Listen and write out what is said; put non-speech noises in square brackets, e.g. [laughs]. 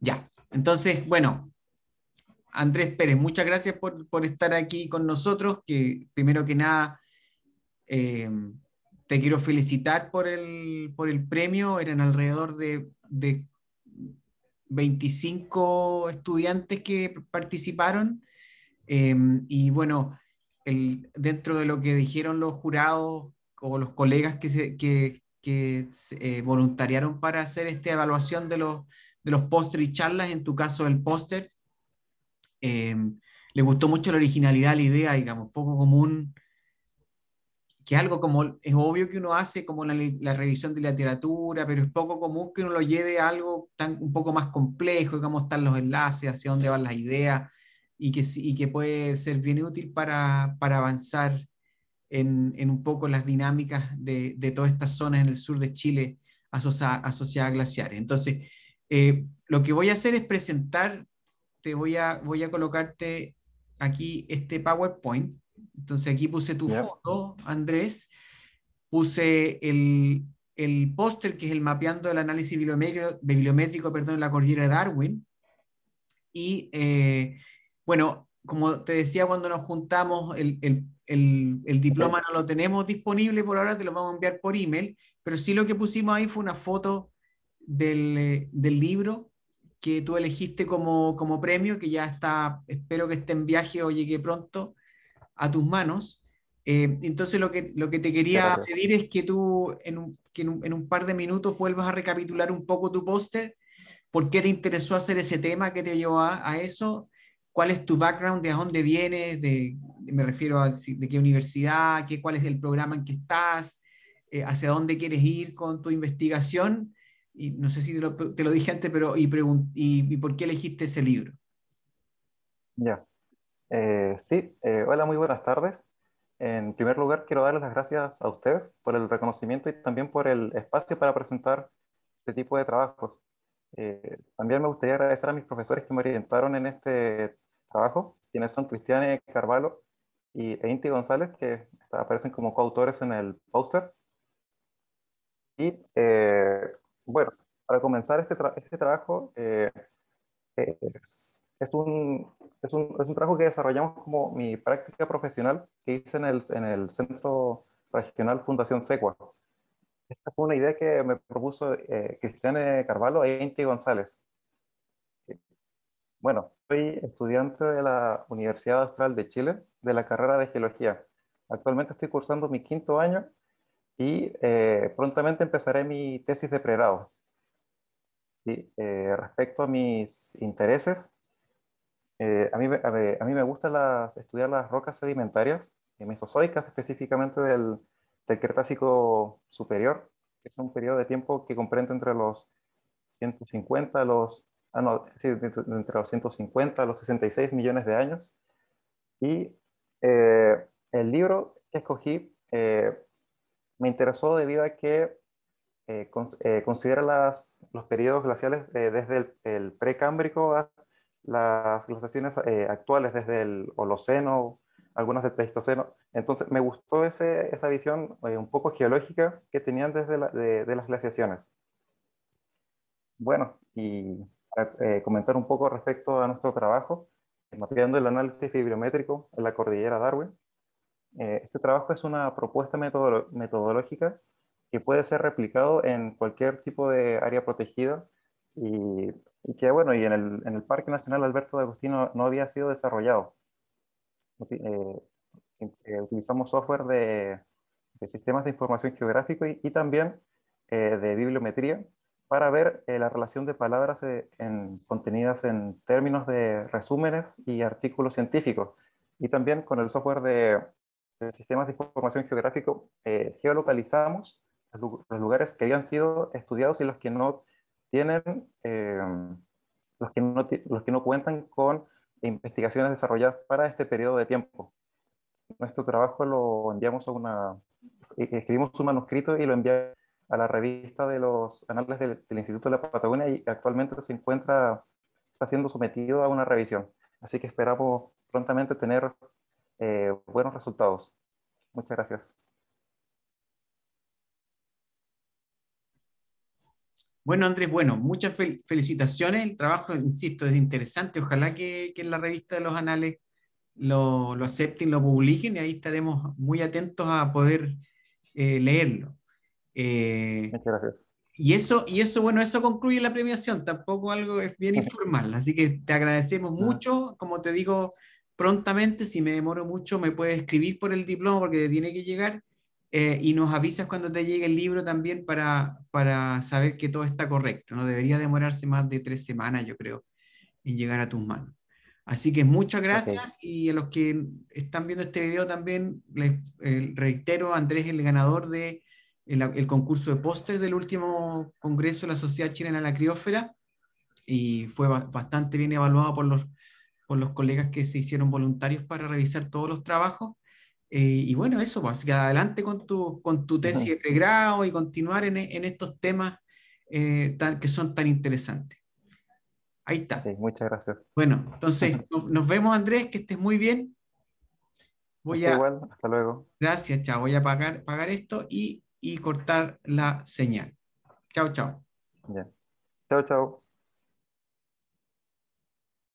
Ya, entonces, bueno, Andrés Pérez, muchas gracias por, estar aquí con nosotros, que primero que nada... Eh, te quiero felicitar por el, el premio. Eran alrededor de, 25 estudiantes que participaron. Eh, y bueno, dentro de lo que dijeron los jurados o los colegas que se, eh, voluntariaron para hacer esta evaluación de los, de los pósteres y charlas, en tu caso el póster. Em, le gustó mucho la originalidad, la idea, digamos, poco común, que algo como, es obvio que uno hace como la, revisión de literatura, pero es poco común que uno lo lleve a algo tan, un poco más complejo, digamos, están los enlaces, hacia dónde van las ideas, y que, y que puede ser bien útil para, para avanzar en, en, un poco las dinámicas de, de todas estas zonas en el sur de Chile asociadas a glaciares. Entonces, eh, lo que voy a hacer es presentar, te voy a, voy a colocarte aquí este PowerPoint. Entonces aquí puse tu foto, Andrés, puse el, el póster que es el mapeando del análisis bibliométrico, bibliométrico perdón, la cordillera de Darwin. Y eh, bueno, como te decía cuando nos juntamos, el, el, diploma no lo tenemos disponible por ahora, te lo vamos a enviar por email, pero sí lo que pusimos ahí fue una foto eh, del, libro que tú elegiste como, premio, que ya está, espero que esté en viaje o llegue pronto a tus manos. Eh, entonces lo que, te quería pedir es que tú en un, par de minutos vuelvas a recapitular un poco tu póster, por qué te interesó hacer ese tema, qué te llevó a, eso, cuál es tu background, de dónde vienes, de, me refiero a de qué universidad, qué, cuál es el programa en que estás, eh, hacia dónde quieres ir con tu investigación y no sé si te lo, dije antes, pero y, por qué elegiste ese libro? Ya. Eh, sí, eh, hola, muy buenas tardes. En primer lugar, quiero darles las gracias a ustedes por el reconocimiento y también por el espacio para presentar este tipo de trabajos. Eh, también me gustaría agradecer a mis profesores que me orientaron en este trabajo, quienes son Cristiane Carvalho y e Inti González, que aparecen como coautores en el póster. Y bueno, para comenzar este, este trabajo, eh, es, es, un, es, un, trabajo que desarrollamos como mi práctica profesional que hice en el, en el Centro Regional Fundación Secua. Esta fue una idea que me propuso Cristian eh, Cristiane Carvalho e Inti González. Bueno, soy estudiante de la Universidad Austral de Chile de la carrera de Geología. Actualmente estoy cursando mi quinto año y eh, prontamente empezaré mi tesis de pregrado. y eh, respecto a mis intereses, eh, a, mí, me gusta estudiar las rocas sedimentarias, mesozoicas específicamente del, Cretácico Superior, que es un periodo de tiempo que comprende entre los 150 los ah, entre los 150 a los 66 millones de años. Y el libro que escogí me interesó debido a que eh, eh, considera los periodos glaciales eh, desde el, precámbrico a las glaciaciones actuales, desde el Holoceno, algunas del Pleistoceno. Entonces me gustó esa visión un poco geológica que tenían desde de, las glaciaciones. Bueno, y para, comentar un poco respecto a nuestro trabajo, mapeando el análisis fibrométrico en la cordillera Darwin. Eh, este trabajo es una propuesta metodológica que puede ser replicado en cualquier tipo de área protegida y, que, bueno, y en el, en el, Parque Nacional Alberto de Agustino no había sido desarrollado. Eh, eh, utilizamos software de, sistemas de información geográfico y, y también de bibliometría para ver la relación de palabras en, contenidas en términos de resúmenes y artículos científicos y también con el software de sistemas de información geográfico eh, geolocalizamos los lugares que habían sido estudiados y los que no tienen, em, los, que no, los que no cuentan con investigaciones desarrolladas para este periodo de tiempo. Nuestro trabajo lo enviamos a una, e-, escribimos un manuscrito y lo enviamos a la revista de los anales del, del Instituto de la Patagonia y actualmente se encuentra, está siendo sometido a una revisión. Así que esperamos prontamente tener eh, buenos resultados. Muchas gracias. Bueno, Andrés, bueno, muchas felicitaciones. El trabajo, insisto, es interesante. Ojalá que, que en la revista de los anales lo, lo, acepten, lo publiquen y ahí estaremos muy atentos a poder eh, leerlo. Eh, muchas gracias. Y eso, y eso, bueno, eso concluye la premiación. Tampoco algo es bien [laughs] informal. Así que te agradecemos mucho. Como te digo, prontamente, si me demoro mucho, me puedes escribir por el diploma porque tiene que llegar eh, y nos avisas cuando te llegue el libro también para, para saber que todo está correcto. No debería demorarse más de tres semanas, yo creo, en llegar a tus manos. Así que muchas gracias y a los que están viendo este video también les eh, reitero, Andrés el ganador del de el, concurso de póster del último congreso de la Sociedad Chilena de la Criósfera y fue bastante bien evaluado por los con los colegas que se hicieron voluntarios para revisar todos los trabajos. Eh, y bueno, eso, pues, adelante con tu, con tu tesis de pregrado y continuar en, estos temas eh, que son tan interesantes. Ahí está. muchas gracias. Bueno, [laughs] entonces nos vemos, Andrés, que estés muy bien. Voy hasta luego. Gracias, chao. Voy a pagar, pagar esto y, y cortar la señal. Chao, chao. Chao, chao.